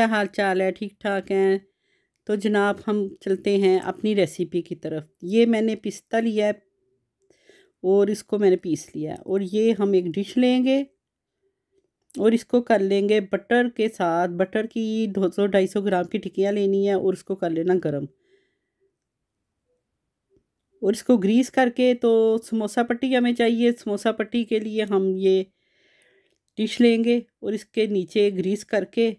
क्या हाल चाल है ठीक ठाक हैं तो जनाब हम चलते हैं अपनी रेसिपी की तरफ ये मैंने पिस्ता लिया है और इसको मैंने पीस लिया है और ये हम एक डिश लेंगे और इसको कर लेंगे बटर के साथ बटर की दो सौ ढाई सौ ग्राम की टिकियाँ लेनी है और उसको कर लेना गरम और इसको ग्रीस करके तो समोसा पट्टी हमें चाहिए समोसा पट्टी के लिए हम ये डिश लेंगे और इसके नीचे ग्रीस करके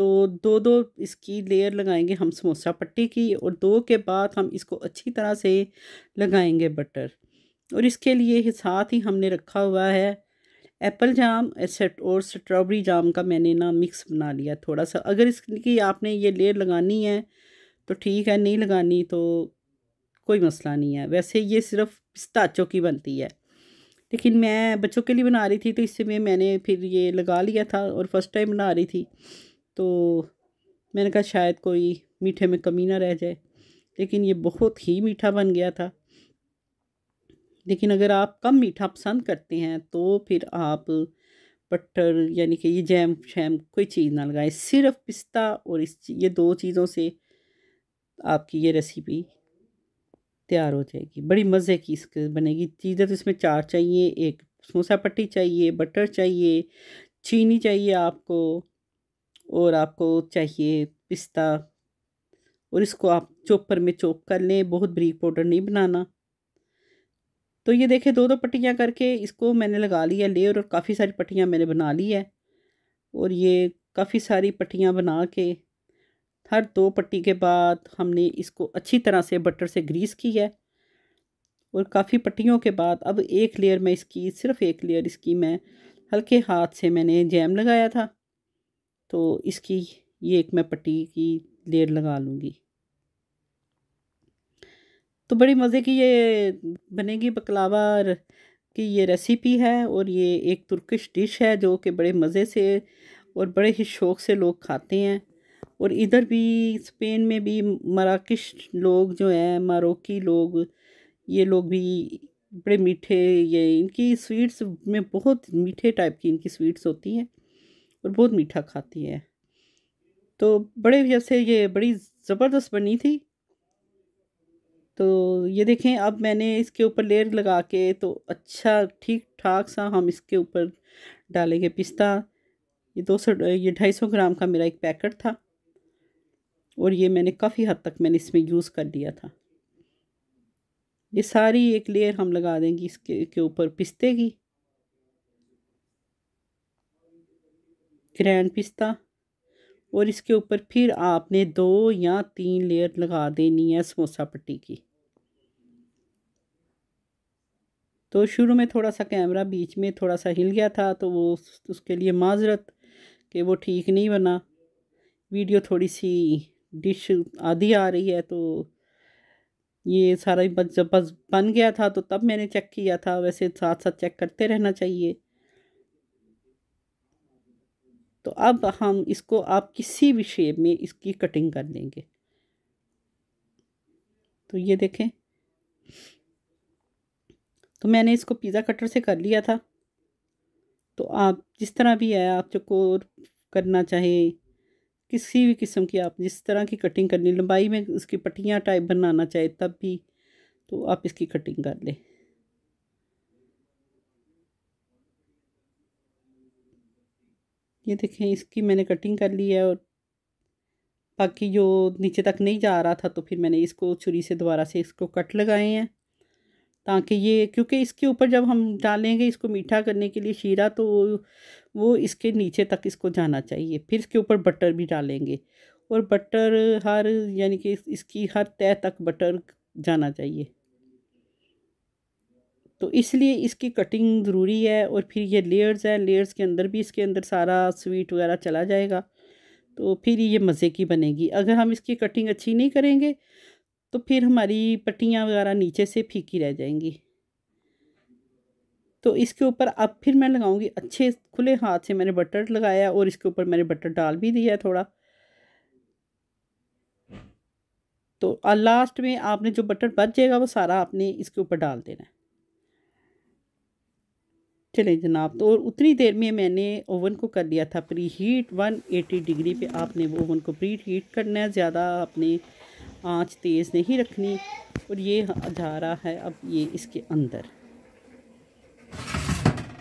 तो दो दो इसकी लेयर लगाएंगे हम समोसा पट्टी की और दो के बाद हम इसको अच्छी तरह से लगाएंगे बटर और इसके लिए साथ ही हमने रखा हुआ है एप्पल जाम और स्ट्रॉबेरी जाम का मैंने ना मिक्स बना लिया थोड़ा सा अगर इसकी आपने ये लेयर लगानी है तो ठीक है नहीं लगानी तो कोई मसला नहीं है वैसे ये सिर्फ पिस्ताचों की बनती है लेकिन मैं बच्चों के लिए बना रही थी तो इससे मैंने फिर ये लगा लिया था और फर्स्ट टाइम बना रही थी तो मैंने कहा शायद कोई मीठे में कमी ना रह जाए लेकिन ये बहुत ही मीठा बन गया था लेकिन अगर आप कम मीठा पसंद करते हैं तो फिर आप बटर यानी कि ये जैम शैम कोई चीज़ ना लगाएं सिर्फ पिस्ता और इस ये दो चीज़ों से आपकी ये रेसिपी तैयार हो जाएगी बड़ी मज़े की इस बनेगी चीज़ें तो इसमें चार चाहिए एक समोसा पट्टी चाहिए बटर चाहिए चीनी चाहिए आपको और आपको चाहिए पिस्ता और इसको आप चॉपर में चॉप कर लें बहुत ब्रीक पाउडर नहीं बनाना तो ये देखें दो दो पट्टियाँ करके इसको मैंने लगा लिया लेयर और काफ़ी सारी पट्टियाँ मैंने बना ली है और ये काफ़ी सारी पट्टियाँ बना के हर दो पट्टी के बाद हमने इसको अच्छी तरह से बटर से ग्रीस की है और काफ़ी पट्टियों के बाद अब एक लेयर में इसकी सिर्फ एक लेयर इसकी मैं हल्के हाथ से मैंने जैम लगाया था तो इसकी ये एक मैं पट्टी की लेयर लगा लूँगी तो बड़ी मज़े की ये बनेगी बकलावा की ये रेसिपी है और ये एक तुर्किश डिश है जो कि बड़े मज़े से और बड़े ही शौक़ से लोग खाते हैं और इधर भी स्पेन में भी मराकश लोग जो हैं मारोकी लोग ये लोग भी बड़े मीठे ये इनकी स्वीट्स में बहुत मीठे टाइप की इनकी स्वीट्स होती हैं और बहुत मीठा खाती है तो बड़े वजह से ये बड़ी ज़बरदस्त बनी थी तो ये देखें अब मैंने इसके ऊपर लेयर लगा के तो अच्छा ठीक ठाक सा हम इसके ऊपर डालेंगे पिस्ता ये दो सौ ये ढाई सौ ग्राम का मेरा एक पैकेट था और ये मैंने काफ़ी हद तक मैंने इसमें यूज़ कर लिया था ये सारी एक लेयर हम लगा देंगे इसके के ऊपर पिस्ते की ग्रैन पिस्ता और इसके ऊपर फिर आपने दो या तीन लेयर लगा देनी है समोसा पट्टी की तो शुरू में थोड़ा सा कैमरा बीच में थोड़ा सा हिल गया था तो वो उसके लिए माजरत कि वो ठीक नहीं बना वीडियो थोड़ी सी डिश आधी आ रही है तो ये सारा बस जब बस बन गया था तो तब मैंने चेक किया था वैसे साथ साथ चेक करते रहना चाहिए तो अब हम इसको आप किसी भी शेप में इसकी कटिंग कर लेंगे तो ये देखें तो मैंने इसको पिज़्ज़ा कटर से कर लिया था तो आप जिस तरह भी है आप चकोर करना चाहे किसी भी किस्म की आप जिस तरह की कटिंग करनी लंबाई में उसकी पट्टियाँ टाइप बनाना चाहे तब भी तो आप इसकी कटिंग कर लें ये देखें इसकी मैंने कटिंग कर ली है और बाकी जो नीचे तक नहीं जा रहा था तो फिर मैंने इसको छुरी से दोबारा से इसको कट लगाए हैं ताकि ये क्योंकि इसके ऊपर जब हम डालेंगे इसको मीठा करने के लिए शीरा तो वो इसके नीचे तक इसको जाना चाहिए फिर इसके ऊपर बटर भी डालेंगे और बटर हर यानी कि इसकी हर तय तक बटर जाना चाहिए तो इसलिए इसकी कटिंग ज़रूरी है और फिर ये लेयर्स है लेयर्स के अंदर भी इसके अंदर सारा स्वीट वगैरह चला जाएगा तो फिर ये मज़े की बनेगी अगर हम इसकी कटिंग अच्छी नहीं करेंगे तो फिर हमारी पट्टियाँ वगैरह नीचे से फीकी रह जाएंगी तो इसके ऊपर अब फिर मैं लगाऊंगी अच्छे खुले हाथ से मैंने बटर लगाया और इसके ऊपर मैंने बटर डाल भी दिया थोड़ा तो लास्ट में आपने जो बटर बच जाएगा वो सारा आपने इसके ऊपर डाल देना है चलें जनाब तो और उतनी देर में मैंने ओवन को कर लिया था preheat one eighty degree पे आपने वो ओवन को प्री हीट करना है ज़्यादा आपने आँच तेज़ नहीं रखनी और ये जा रहा है अब ये इसके अंदर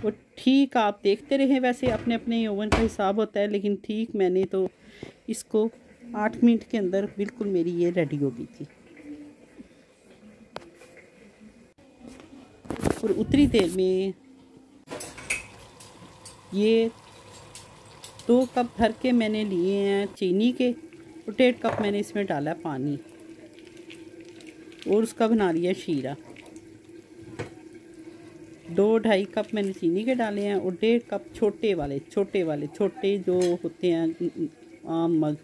और ठीक आप देखते रहे वैसे अपने अपने ओवन का हिसाब होता है लेकिन ठीक मैंने तो इसको आठ मिनट के अंदर बिल्कुल मेरी ये रेडी हो गई थी और उतनी देर में ये दो कप भर के मैंने लिए हैं चीनी के और डेढ़ कप मैंने इसमें डाला पानी और उसका बना लिया शीरा दो ढाई कप मैंने चीनी के डाले हैं और डेढ़ कप छोटे वाले छोटे वाले छोटे जो होते हैं आम मग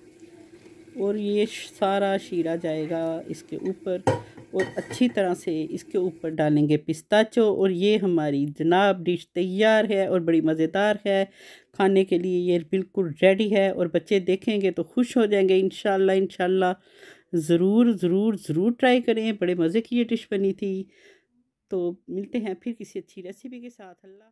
और ये सारा शीरा जाएगा इसके ऊपर और अच्छी तरह से इसके ऊपर डालेंगे पिस्ताचो और ये हमारी जनाब डिश तैयार है और बड़ी मज़ेदार है खाने के लिए ये बिल्कुल रेडी है और बच्चे देखेंगे तो खुश हो जाएंगे इन शाह ज़रूर ज़रूर ज़रूर ट्राई करें बड़े मज़े की ये डिश बनी थी तो मिलते हैं फिर किसी अच्छी रेसिपी के साथ अल्लाह